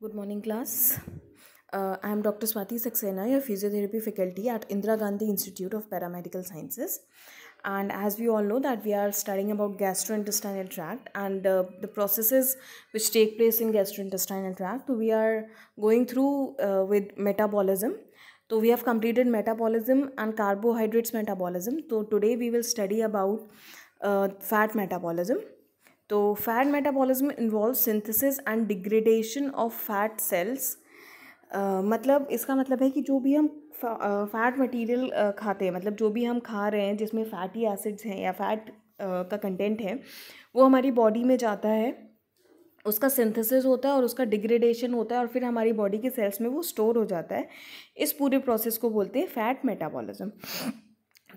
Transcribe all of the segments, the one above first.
Good morning, class. Uh, I am Dr. Swati Saxena, your physiotherapy faculty at Indira Gandhi Institute of Paramedical Sciences. And as we all know that we are studying about gastrointestinal tract and uh, the processes which take place in gastrointestinal tract. We are going through uh, with metabolism. So we have completed metabolism and carbohydrates metabolism. So today we will study about uh, fat metabolism. तो fat metabolism involve synthesis and degradation of fat cells मतलब इसका मतलब है कि जो भी हम fat material खाते हैं मतलब जो भी हम खा रहे हैं जिसमें फैटी एसिड्स हैं या फैट का कंटेंट है वो हमारी बॉडी में जाता है उसका सिंथेसिस होता है और उसका डिग्रेडेशन होता है और फिर हमारी बॉडी के सेल्स में वो स्टोर हो जाता है इस पूरे प्रोसेस को बोलते हैं फैट मेटाबॉलिज्म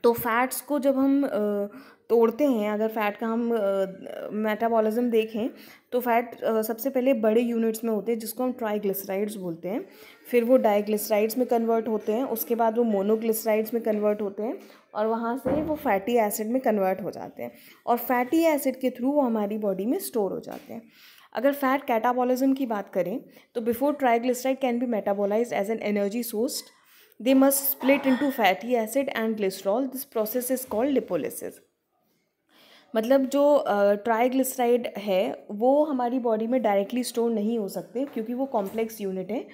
तो फैट्स को जब हम तोड़ते हैं अगर फैट का हम मेटाबॉलिज्म देखें तो फैट सबसे पहले बड़े यूनिट्स में होते हैं जिसको हम ट्राईग्लिसराइड्स बोलते हैं फिर वो डाइग्लिसराइड्स में कन्वर्ट होते हैं उसके बाद वो मोनोग्लिसराइड्स में कन्वर्ट होते हैं और वहाँ से वो फैटी एसिड में कन्वर्ट हो जाते हैं और फैटी एसिड के थ्रू वो हमारी बॉडी में स्टोर हो जाते हैं अगर फैट कैटाबॉलिज्म की बात करें तो before triglyceride can be metabolize as an energy sourced They must split into fatty acid and glycerol. This process is called lipolysis. मतलब जो ट्राइग्लिसराइड uh, है वो हमारी बॉडी में डायरेक्टली स्टोर नहीं हो सकते क्योंकि वो कॉम्प्लेक्स यूनिट है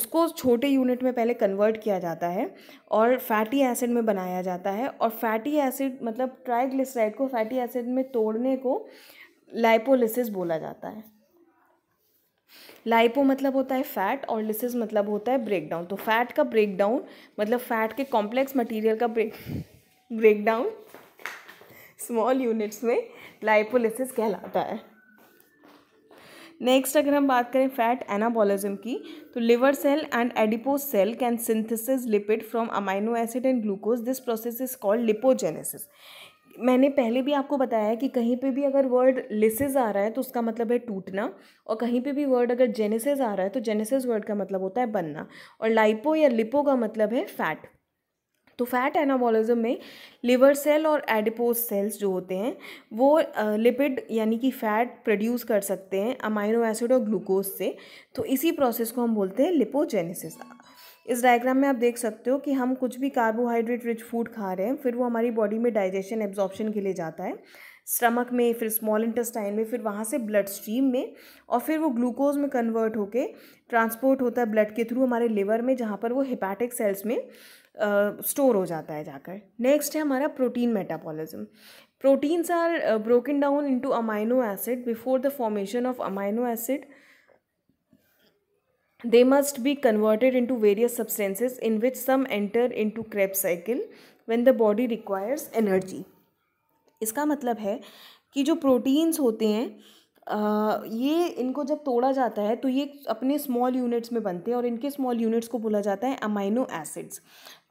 उसको छोटे यूनिट में पहले कन्वर्ट किया जाता है और फैटी एसिड में बनाया जाता है और फैटी एसिड मतलब ट्राइग्लिसराइड को फैटी एसिड में तोड़ने को लाइपोलिसिस बोला जाता है लाइपो मतलब होता है फ़ैट और लिसिस मतलब होता है ब्रेकडाउन तो फ़ैट का ब्रेकडाउन मतलब फ़ैट के कॉम्प्लेक्स मटेरियल का ब्रेक ब्रेकडाउन स्मॉल यूनिट्स में लाइपोलिसिस कहलाता है नेक्स्ट अगर हम बात करें फैट एनाबॉलिज्म की तो liver cell and adipose cell can synthesis lipid from amino acid and glucose this process is called lipogenesis मैंने पहले भी आपको बताया है कि कहीं पे भी अगर वर्ड लिसेज आ रहा है तो उसका मतलब है टूटना और कहीं पे भी वर्ड अगर जेनेसिस आ रहा है तो जेनेसिस वर्ड का मतलब होता है बनना और लाइपो या लिपो का मतलब है फैट तो फैट एनाबॉलिज्म में लिवर सेल और एडिपोज सेल्स जो होते हैं वो लिपिड यानी कि फैट प्रोड्यूस कर सकते हैं अमाइनो एसिड और ग्लूकोज से तो इसी प्रोसेस को हम बोलते हैं लिपोजेनेसिस इस डायग्राम में आप देख सकते हो कि हम कुछ भी कार्बोहाइड्रेट रिच फूड खा रहे हैं फिर वो हमारी बॉडी में डाइजेशन एब्जॉर्प्शन के लिए जाता है स्टमक में फिर स्मॉल इंटेस्टाइन में फिर वहाँ से ब्लड स्ट्रीम में और फिर वो ग्लूकोज में कन्वर्ट होकर ट्रांसपोर्ट होता है ब्लड के थ्रू हमारे लिवर में जहाँ पर वो हिपैटिक सेल्स में स्टोर uh, हो जाता है जाकर नेक्स्ट है हमारा protein metabolism proteins are broken down into amino acid before the formation of amino acid they must be converted into various substances in which some enter into krebs cycle when the body requires energy इसका मतलब है कि जो proteins होते हैं आ, ये इनको जब तोड़ा जाता है तो ये अपने स्मॉल यूनिट्स में बनते हैं और इनके स्मॉल यूनिट्स को बोला जाता है अमाइनो एसिड्स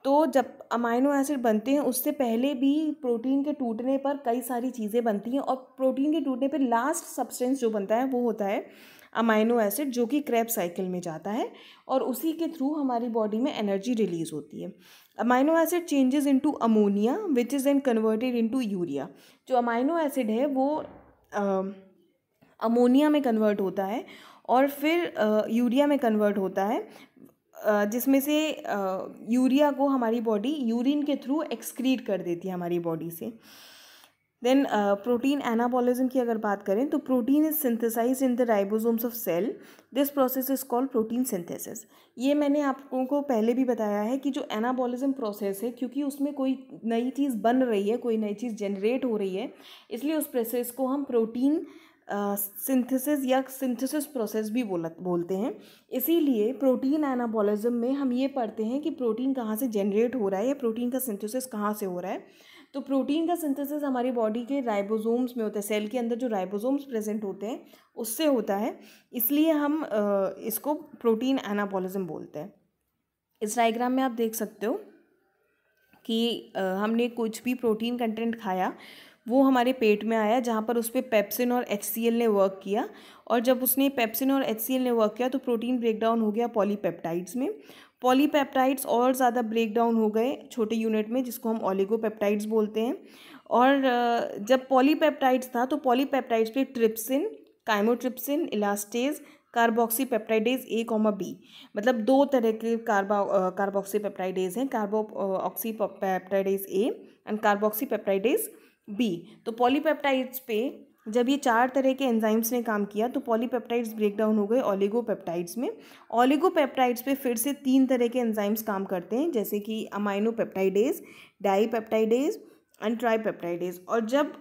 तो जब अमाइनो एसिड बनते हैं उससे पहले भी प्रोटीन के टूटने पर कई सारी चीज़ें बनती हैं और प्रोटीन के टूटने पर लास्ट सब्सटेंस जो बनता है वो होता है अमाइनो एसिड जो कि क्रैप साइकिल में जाता है और उसी के थ्रू हमारी बॉडी में एनर्जी रिलीज़ होती है amino acid changes into ammonia which is an converted into urea जो अमाइनो एसिड है वो अमोनिया में कन्वर्ट होता है और फिर आ, यूरिया में कन्वर्ट होता है जिसमें से यूरिया को हमारी बॉडी यूरिन के थ्रू एक्सक्रीट कर देती है हमारी बॉडी से देन प्रोटीन एनाबॉलिज्म की अगर बात करें तो protein is synthesize in the ribosomes of cell this process is called protein synthesis ये मैंने आपको को पहले भी बताया है कि जो एनाबॉलिज्म प्रोसेस है क्योंकि उसमें कोई नई चीज़ बन रही है कोई नई चीज़ जनरेट हो रही है इसलिए उस प्रोसेस को हम प्रोटीन सिंथेसिस uh, या सिंथेसिस प्रोसेस भी बोला बोलते हैं इसीलिए प्रोटीन एनाबॉलिज्म में हम ये पढ़ते हैं कि प्रोटीन कहाँ से जनरेट हो रहा है या प्रोटीन का सिंथेसिस कहाँ से हो रहा है तो प्रोटीन का सिंथेसिस हमारी बॉडी के राइबोसोम्स में होता है सेल के अंदर जो राइबोसोम्स प्रेजेंट होते हैं उससे होता है इसलिए हम इसको प्रोटीन एनाबॉलिज्म बोलते हैं इस डाइग्राम में आप देख सकते हो कि हमने कुछ भी प्रोटीन कंटेंट खाया वो हमारे पेट में आया जहाँ पर उस पर पे पेप्सिन और एच ने वर्क किया और जब उसने पेप्सिन और एच ने वर्क किया तो प्रोटीन ब्रेकडाउन हो गया पॉलीपेप्टाइड्स में पॉलीपेप्टाइड्स और ज़्यादा ब्रेक डाउन हो गए छोटे यूनिट में जिसको हम ओलिगोपेप्टाइड्स बोलते हैं और जब पॉलीपेप्टाइड्स था तो पॉलीपेप्टाइड्स पे trypsin chymotrypsin elastase carboxypeptidase A comma B मतलब दो तरह के कार्बा कार्बोक्सीपेप्टाइडेज हैं carboxypeptidase A and carboxypeptidase B तो पॉलीपेप्टाइड्स पे जब ये चार तरह के एंजाइम्स ने काम किया तो पॉलीपेप्टाइड्स ब्रेक डाउन हो गए ऑलिगोपेप्टाइड्स में ऑलिगोपेप्टाइड्स पे फिर से तीन तरह के एंजाइम्स काम करते हैं जैसे कि अमाइनोपेप्टाइडेज डाईपेप्टाइडेज एंड ट्राईपेप्टाइडेज और जब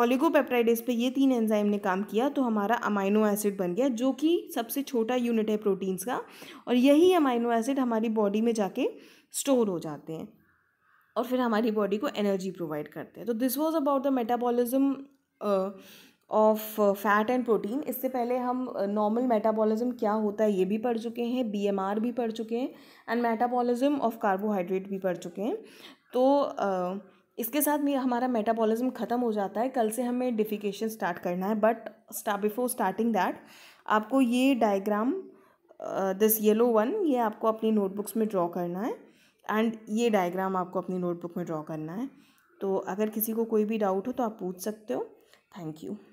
ऑलिगोपेप्टाइडेज पे ये तीन एंजाइम ने काम किया तो हमारा अमाइनो एसिड बन गया जो कि सबसे छोटा यूनिट है प्रोटीन्स का और यही अमाइनो एसिड हमारी बॉडी में जाके स्टोर हो जाते हैं और फिर हमारी बॉडी को एनर्जी प्रोवाइड करते हैं तो this was about the metabolism of fat and protein इससे पहले हम नॉर्मल मेटाबॉलिज्म क्या होता है ये भी पढ़ चुके हैं बीएमआर भी पढ़ चुके हैं एंड मेटाबॉलिज्म ऑफ कार्बोहाइड्रेट भी पढ़ चुके हैं तो uh, इसके साथ मेरा हमारा मेटाबॉलिज्म ख़त्म हो जाता है कल से हमें डिफिकेशन स्टार्ट करना है बट स्टा बिफोर स्टार्टिंग दैट आपको ये डायग्राम दिस येलो वन ये आपको अपनी नोटबुक्स में ड्रॉ करना है एंड ये डायग्राम आपको अपनी नोटबुक में ड्रॉ करना है तो अगर किसी को कोई भी डाउट हो तो आप पूछ सकते हो Thank you.